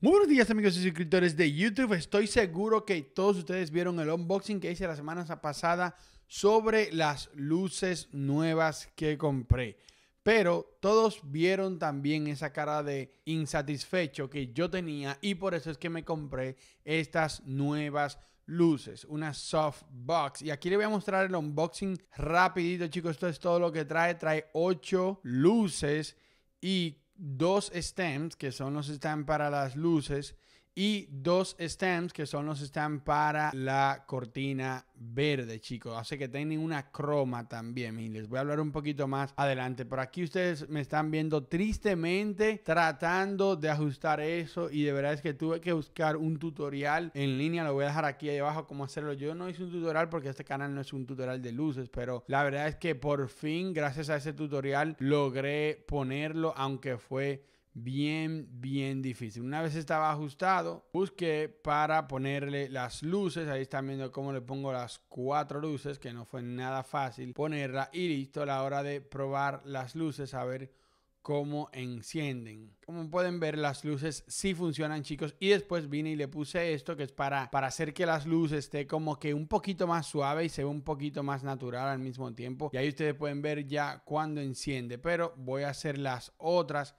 Muy buenos días amigos y suscriptores de YouTube. Estoy seguro que todos ustedes vieron el unboxing que hice la semana pasada sobre las luces nuevas que compré. Pero todos vieron también esa cara de insatisfecho que yo tenía y por eso es que me compré estas nuevas luces, una softbox. Y aquí les voy a mostrar el unboxing rapidito chicos. Esto es todo lo que trae. Trae 8 luces y dos stems, que son los stands para las luces, y dos stands que son los stands para la cortina verde, chicos. Así que tienen una croma también y les voy a hablar un poquito más adelante. Por aquí ustedes me están viendo tristemente tratando de ajustar eso y de verdad es que tuve que buscar un tutorial en línea. Lo voy a dejar aquí abajo cómo hacerlo. Yo no hice un tutorial porque este canal no es un tutorial de luces, pero la verdad es que por fin, gracias a ese tutorial, logré ponerlo, aunque fue bien, bien difícil. Una vez estaba ajustado, busqué para ponerle las luces. Ahí están viendo cómo le pongo las cuatro luces, que no fue nada fácil ponerla. Y listo, a la hora de probar las luces, a ver cómo encienden. Como pueden ver, las luces sí funcionan, chicos. Y después vine y le puse esto, que es para, para hacer que las luces esté como que un poquito más suave y se ve un poquito más natural al mismo tiempo. Y ahí ustedes pueden ver ya cuando enciende. Pero voy a hacer las otras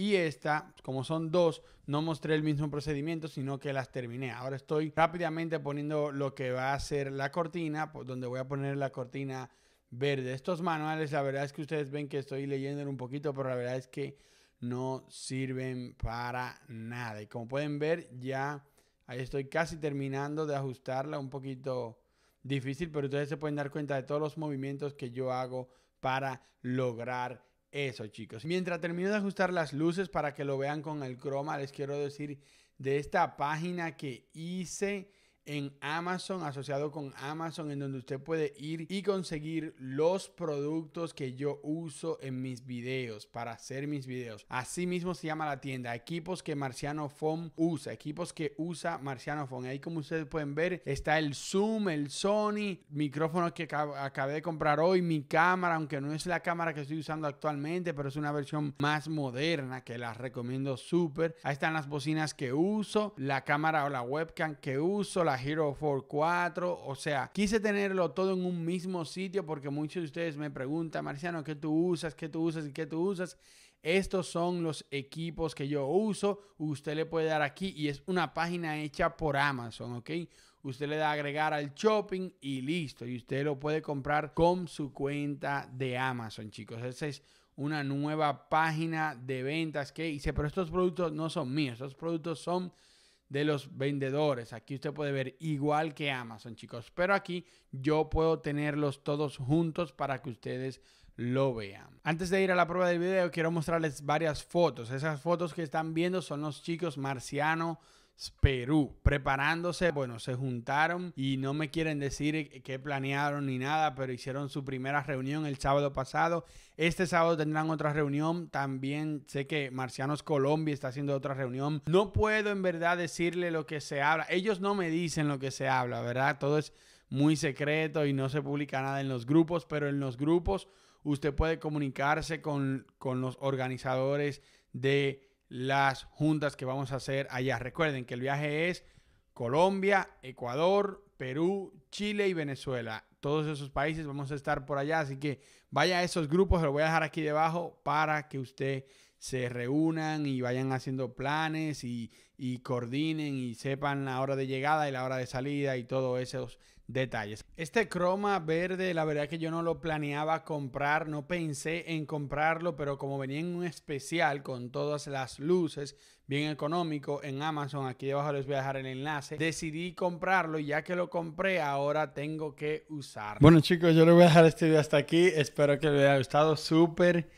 y esta, como son dos, no mostré el mismo procedimiento, sino que las terminé. Ahora estoy rápidamente poniendo lo que va a ser la cortina, donde voy a poner la cortina verde. Estos manuales, la verdad es que ustedes ven que estoy leyendo un poquito, pero la verdad es que no sirven para nada. Y como pueden ver, ya ahí estoy casi terminando de ajustarla, un poquito difícil, pero ustedes se pueden dar cuenta de todos los movimientos que yo hago para lograr eso, chicos. Mientras termino de ajustar las luces para que lo vean con el croma, les quiero decir de esta página que hice en Amazon, asociado con Amazon, en donde usted puede ir y conseguir los productos que yo uso en mis videos para hacer mis videos. Así mismo se llama la tienda, equipos que Marciano Fon usa, equipos que usa Marciano Fon. Ahí como ustedes pueden ver está el Zoom, el Sony, micrófono que acabé de comprar hoy, mi cámara, aunque no es la cámara que estoy usando actualmente, pero es una versión más moderna que las recomiendo súper. Ahí están las bocinas que uso, la cámara o la webcam que uso, Hero 4 O sea, quise tenerlo todo en un mismo sitio porque muchos de ustedes me preguntan, Marciano, ¿qué tú usas? ¿Qué tú usas? ¿Y qué tú usas? Estos son los equipos que yo uso. Usted le puede dar aquí y es una página hecha por Amazon, ¿ok? Usted le da agregar al shopping y listo. Y usted lo puede comprar con su cuenta de Amazon, chicos. Esa es una nueva página de ventas que hice. Pero estos productos no son míos. Estos productos son de los vendedores. Aquí usted puede ver igual que Amazon, chicos. Pero aquí yo puedo tenerlos todos juntos para que ustedes lo vean. Antes de ir a la prueba del video, quiero mostrarles varias fotos. Esas fotos que están viendo son los chicos Marciano, Perú, preparándose. Bueno, se juntaron y no me quieren decir qué planearon ni nada, pero hicieron su primera reunión el sábado pasado. Este sábado tendrán otra reunión. También sé que Marcianos Colombia está haciendo otra reunión. No puedo en verdad decirle lo que se habla. Ellos no me dicen lo que se habla, ¿verdad? Todo es muy secreto y no se publica nada en los grupos, pero en los grupos usted puede comunicarse con, con los organizadores de las juntas que vamos a hacer allá. Recuerden que el viaje es Colombia, Ecuador, Perú, Chile y Venezuela. Todos esos países vamos a estar por allá, así que vaya a esos grupos, los voy a dejar aquí debajo para que usted se reúnan y vayan haciendo planes y, y coordinen y sepan la hora de llegada y la hora de salida y todos esos detalles. Este croma verde, la verdad que yo no lo planeaba comprar, no pensé en comprarlo, pero como venía en un especial con todas las luces, bien económico en Amazon, aquí abajo les voy a dejar el enlace, decidí comprarlo y ya que lo compré, ahora tengo que usarlo. Bueno chicos, yo les voy a dejar este video hasta aquí, espero que les haya gustado, súper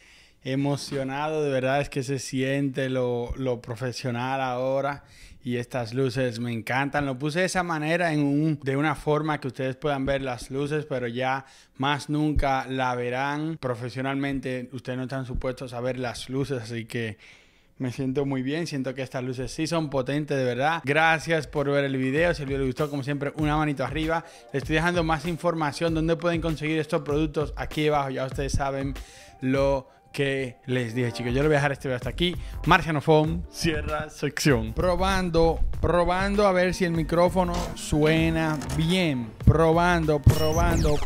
emocionado, de verdad es que se siente lo, profesional ahora y estas luces me encantan. Lo puse de esa manera, en un, de una forma que ustedes puedan ver las luces, pero ya más nunca la verán. Profesionalmente ustedes no están supuestos a ver las luces, así que... Me siento muy bien, siento que estas luces sí son potentes de verdad. Gracias por ver el video, si el les gustó como siempre una manito arriba. Les estoy dejando más información, donde pueden conseguir estos productos aquí abajo, ya ustedes saben lo que les dije, chicos. Yo le voy a dejar este video hasta aquí. Fon cierra sección. Probando, probando a ver si el micrófono suena bien. Probando, probando,